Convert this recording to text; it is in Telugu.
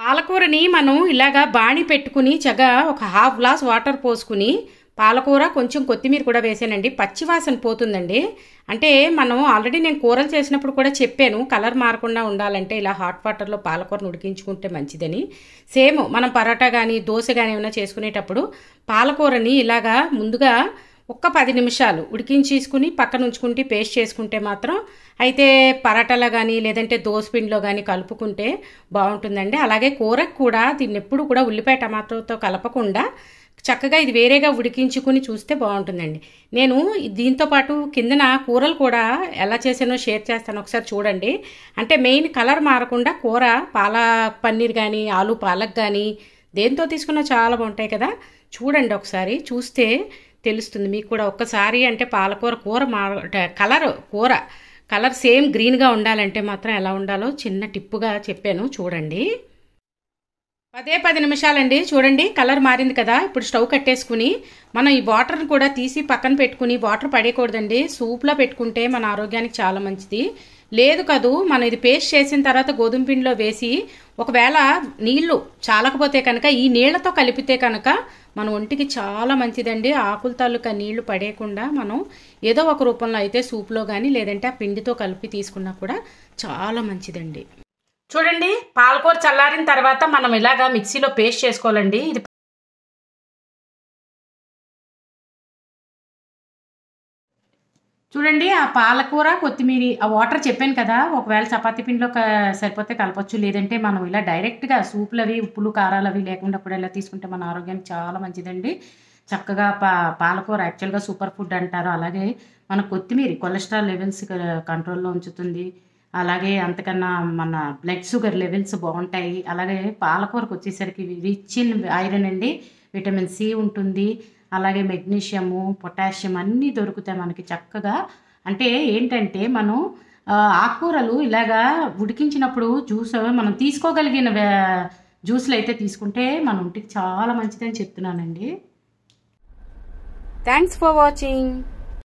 పాలకూరని మనం ఇలాగా బాణి పెట్టుకుని చగా ఒక హాఫ్ గ్లాస్ వాటర్ పోసుకుని పాలకూర కొంచెం కొత్తిమీర కూడా వేసానండి పచ్చివాసన పోతుందండి అంటే మనం ఆల్రెడీ నేను కూరలు చేసినప్పుడు కూడా చెప్పాను కలర్ మారకుండా ఉండాలంటే ఇలా హాట్ వాటర్లో పాలకూరను ఉడికించుకుంటే మంచిదని సేమ్ మనం పరోటా కానీ దోశ కానీ ఏమైనా చేసుకునేటప్పుడు పాలకూరని ఇలాగా ముందుగా ఒక్క పది నిమిషాలు ఉడికించేసుకుని పక్కన ఉంచుకుంటే పేస్ట్ చేసుకుంటే మాత్రం అయితే పరాటాలో కానీ లేదంటే దోసపిండిలో కానీ కలుపుకుంటే బాగుంటుందండి అలాగే కూరకు కూడా దీన్ని ఎప్పుడు కూడా ఉల్లిపాయ టమాటోతో కలపకుండా చక్కగా ఇది వేరేగా ఉడికించుకుని చూస్తే బాగుంటుందండి నేను దీంతోపాటు కిందన కూరలు కూడా ఎలా చేసానో షేర్ చేస్తాను ఒకసారి చూడండి అంటే మెయిన్ కలర్ మారకుండా కూర పాల పన్నీర్ కానీ ఆలు పాలక్ కానీ దేంతో తీసుకున్నా చాలా బాగుంటాయి కదా చూడండి ఒకసారి చూస్తే తెలుస్తుంది మీకు కూడా ఒక్కసారి అంటే పాలకూర కూర మా కలర్ కూర కలర్ సేమ్ గ్రీన్గా ఉండాలంటే మాత్రం ఎలా ఉండాలో చిన్న టిప్పుగా చెప్పాను చూడండి పదే పది నిమిషాలండి చూడండి కలర్ మారింది కదా ఇప్పుడు స్టవ్ కట్టేసుకుని మనం ఈ వాటర్ని కూడా తీసి పక్కన పెట్టుకుని వాటర్ పడేయకూడదండి సూప్లో పెట్టుకుంటే మన ఆరోగ్యానికి చాలా మంచిది లేదు కదూ మనం ఇది పేస్ట్ చేసిన తర్వాత గోధుమ పిండిలో వేసి ఒకవేళ నీళ్లు చాలకపోతే కనుక ఈ నీళ్లతో కలిపితే కనుక మన ఒంటికి చాలా మంచిదండి ఆకుల తాలూకా నీళ్లు పడేయకుండా మనం ఏదో ఒక రూపంలో అయితే సూప్లో కానీ లేదంటే ఆ పిండితో కలిపి తీసుకున్నా కూడా చాలా మంచిదండి చూడండి పాలకూర చల్లారిన తర్వాత మనం ఇలాగా మిక్సీలో పేస్ట్ చేసుకోవాలండి ఇది చూడండి ఆ పాలకూర కొత్తిమీర ఆ వాటర్ చెప్పాను కదా ఒకవేళ చపాతీ పిండిలో సరిపోతే కలపచ్చు లేదంటే మనం ఇలా డైరెక్ట్గా సూపులు అవి ఉప్పులు కారాలు అవి లేకుండా కూడా ఇలా తీసుకుంటే మన ఆరోగ్యానికి చాలా మంచిదండి చక్కగా పా పాలకూర యాక్చువల్గా సూపర్ ఫుడ్ అంటారు అలాగే మన కొత్తిమీర కొలెస్ట్రాల్ లెవెల్స్ కంట్రోల్లో ఉంచుతుంది అలాగే అంతకన్నా మన బ్లడ్ షుగర్ లెవెల్స్ బాగుంటాయి అలాగే పాలకూరకు వచ్చేసరికి రిచ్ ఇన్ ఐరన్ అండి విటమిన్ సి ఉంటుంది అలాగే మెగ్నీషియము పొటాషియం అన్నీ దొరుకుతాయి మనకి చక్కగా అంటే ఏంటంటే మనం ఆకుకూరలు ఇలాగా ఉడికించినప్పుడు జ్యూస్ మనం తీసుకోగలిగిన జ్యూస్లు అయితే తీసుకుంటే మన ఒంటికి చాలా మంచిదని చెప్తున్నానండి థ్యాంక్స్ ఫర్ వాచింగ్